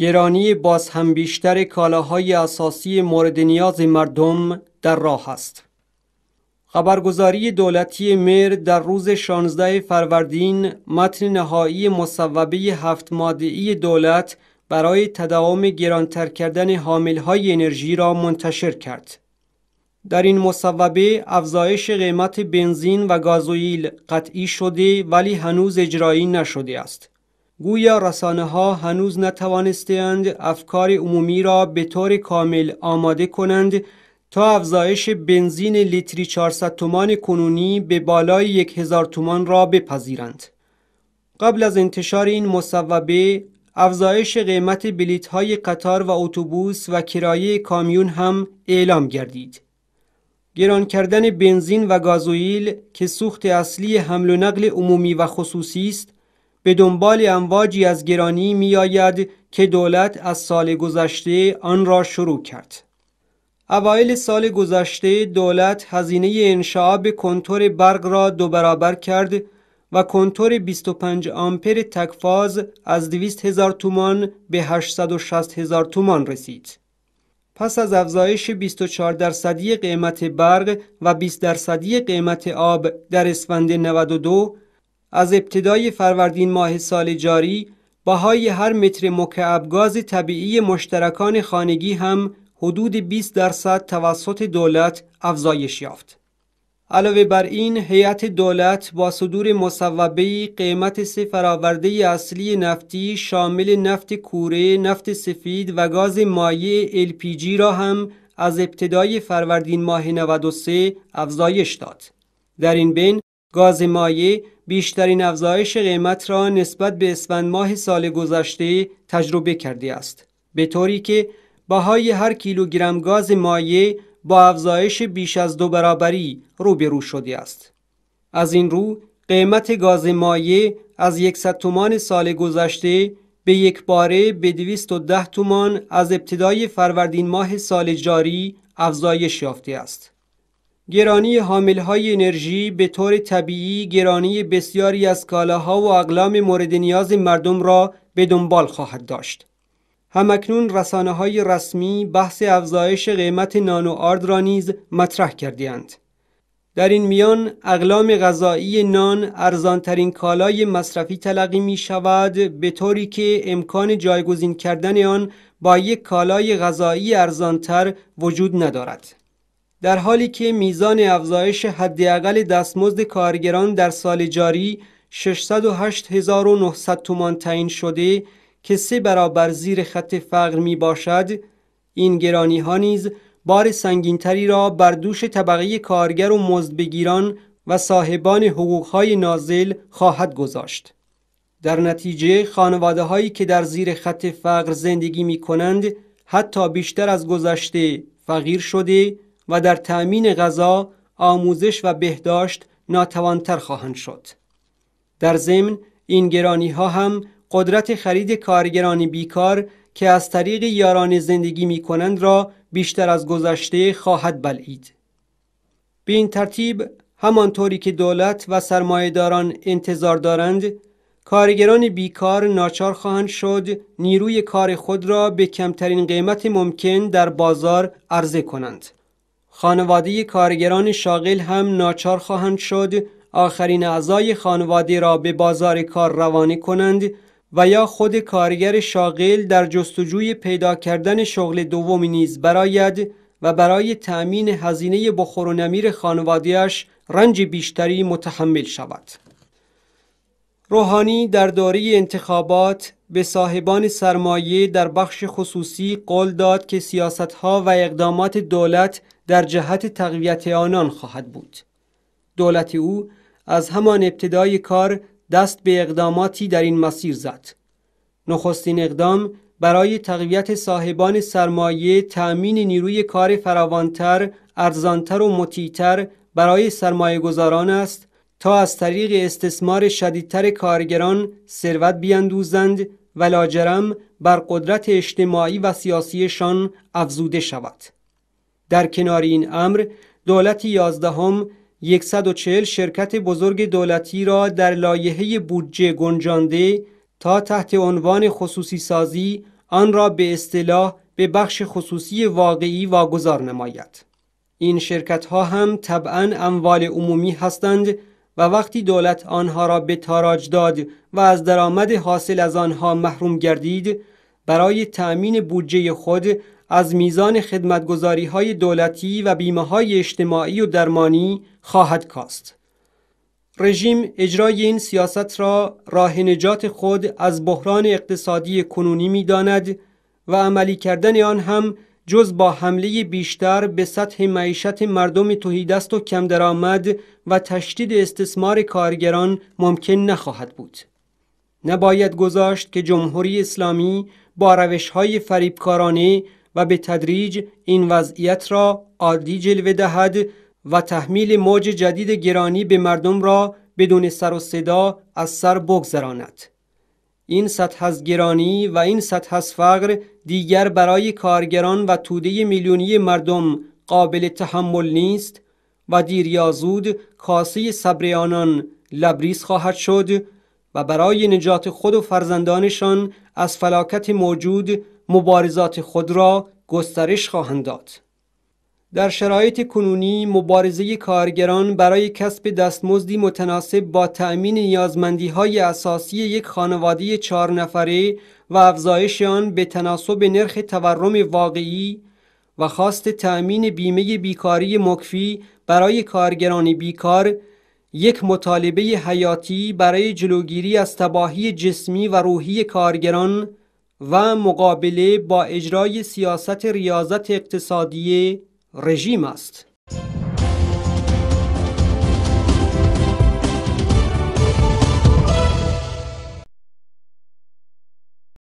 گرانی باز هم بیشتر کالاهای اساسی مورد نیاز مردم در راه است. خبرگزاری دولتی میر در روز 16 فروردین متن نهایی مصوبه هفت مادعی دولت برای تداوم گرانتر کردن حامل های انرژی را منتشر کرد. در این مصوبه افزایش قیمت بنزین و گازوئیل قطعی شده ولی هنوز اجرایی نشده است. گویا رسانه ها هنوز نتوانستند افکار عمومی را به طور کامل آماده کنند تا افزایش بنزین لیتری 400 تومان کنونی به بالای 1000 تومان را بپذیرند. قبل از انتشار این مصوبه افزایش قیمت بلیت های قطار و اتوبوس و کرایه کامیون هم اعلام گردید. گران کردن بنزین و گازوئیل که سوخت اصلی حمل و نقل عمومی و خصوصی است به دنبال امواجی از گرانی می آید که دولت از سال گذشته آن را شروع کرد. اوایل سال گذشته دولت هزینه انشاء به کنتور برق را دو برابر کرد و کنتور 25 آمپر تکفاز از 200 هزار تومان به 860 هزار تومان رسید. پس از افزایش 24 درصدی قیمت برق و 20 درصدی قیمت آب در اسفند 92 از ابتدای فروردین ماه سال جاری بهای هر متر مکعب گاز طبیعی مشترکان خانگی هم حدود 20 درصد توسط دولت افزایش یافت. علاوه بر این هیئت دولت با صدور مصوبه قیمت سه فراورده اصلی نفتی شامل نفت کوره، نفت سفید و گاز مایع LPG را هم از ابتدای فروردین ماه 93 افزایش داد. در این بین گاز مایع بیشترین افزایش قیمت را نسبت به اسفند ماه سال گذشته تجربه کرده است به طوری که بهای هر کیلوگرم گاز مایع با افزایش بیش از دو برابری روبرو شده است از این رو قیمت گاز مایع از 100 تومان سال گذشته به یک باره به 210 تومان از ابتدای فروردین ماه سال جاری افزایش یافته است گرانی حاملهای انرژی به طور طبیعی گرانی بسیاری از کالاها و اقلام مورد نیاز مردم را به دنبال خواهد داشت. همکنون رسانه های رسمی بحث افزایش قیمت نان و آرد را نیز مطرح کردیاند. در این میان اقلام غذایی نان ارزانترین کالای مصرفی تلقی می شود به طوری که امکان جایگزین کردن آن با یک کالای غذایی ارزانتر وجود ندارد. در حالی که میزان افزایش حداقل دستمزد کارگران در سال جاری 608900 تومان تعیین شده که سه برابر زیر خط فقر می باشد این گرانی ها نیز بار سنگینتری را بر دوش طبقه کارگر و مزدبگیران و صاحبان حقوقهای نازل خواهد گذاشت. در نتیجه خانواده هایی که در زیر خط فقر زندگی می کنند حتی بیشتر از گذشته فقیر شده و در تأمین غذا، آموزش و بهداشت ناتوانتر خواهند شد. در ضمن این گرانی ها هم قدرت خرید کارگران بیکار که از طریق یاران زندگی می کنند را بیشتر از گذشته خواهد بلید. به این ترتیب همانطوری که دولت و سرمایهداران انتظار دارند کارگران بیکار ناچار خواهند شد نیروی کار خود را به کمترین قیمت ممکن در بازار عرضه کنند. خانواده کارگران شاغل هم ناچار خواهند شد آخرین اعضای خانواده را به بازار کار روانه کنند و یا خود کارگر شاغل در جستجوی پیدا کردن شغل دومی نیز براید و برای تأمین هزینه بخور و نمیر خانوادهاش رنج بیشتری متحمل شود. روحانی در دوره انتخابات به صاحبان سرمایه در بخش خصوصی قول داد که سیاستها و اقدامات دولت در جهت تقویت آنان خواهد بود. دولت او از همان ابتدای کار دست به اقداماتی در این مسیر زد. نخستین اقدام برای تقویت صاحبان سرمایه تأمین نیروی کار فراوانتر، ارزانتر و مطیعتر برای سرمایه گذاران است تا از طریق استثمار شدیدتر کارگران ثروت بیاندوزند و لاجرم بر قدرت اجتماعی و سیاسیشان افزوده شود در کنار این امر دولت یازدهم 140 شرکت بزرگ دولتی را در لایحه بودجه گنجانده تا تحت عنوان خصوصی سازی آن را به اصطلاح به بخش خصوصی واقعی واگذار نماید این شرکت ها هم طبعا اموال عمومی هستند و وقتی دولت آنها را به تاراج داد و از درآمد حاصل از آنها محروم گردید برای تأمین بودجه خود از میزان خدمتگذاری های دولتی و بیمه های اجتماعی و درمانی خواهد کاست. رژیم اجرای این سیاست را راه نجات خود از بحران اقتصادی کنونی می داند و عملی کردن آن هم جز با حمله بیشتر به سطح معیشت مردم توهیدست و کم درآمد و تشدید استثمار کارگران ممکن نخواهد بود. نباید گذاشت که جمهوری اسلامی با روش های فریبکارانه و به تدریج این وضعیت را عادی جلوه دهد و تحمیل موج جدید گرانی به مردم را بدون سر و صدا از سر بگذراند. این سطح از گرانی و این سطح از فقر دیگر برای کارگران و توده میلیونی مردم قابل تحمل نیست و دیر یا زود کاسه صبر آنان لبریز خواهد شد و برای نجات خود و فرزندانشان از فلاکت موجود مبارزات خود را گسترش خواهند داد. در شرایط کنونی مبارزه کارگران برای کسب دستمزدی متناسب با تأمین نیازمندی های اساسی یک خانواده چهار نفره و افزایش آن به تناسب نرخ تورم واقعی و خواست تأمین بیمه بیکاری مکفی برای کارگران بیکار یک مطالبه حیاتی برای جلوگیری از تباهی جسمی و روحی کارگران و مقابله با اجرای سیاست ریاضت اقتصادیه Regime است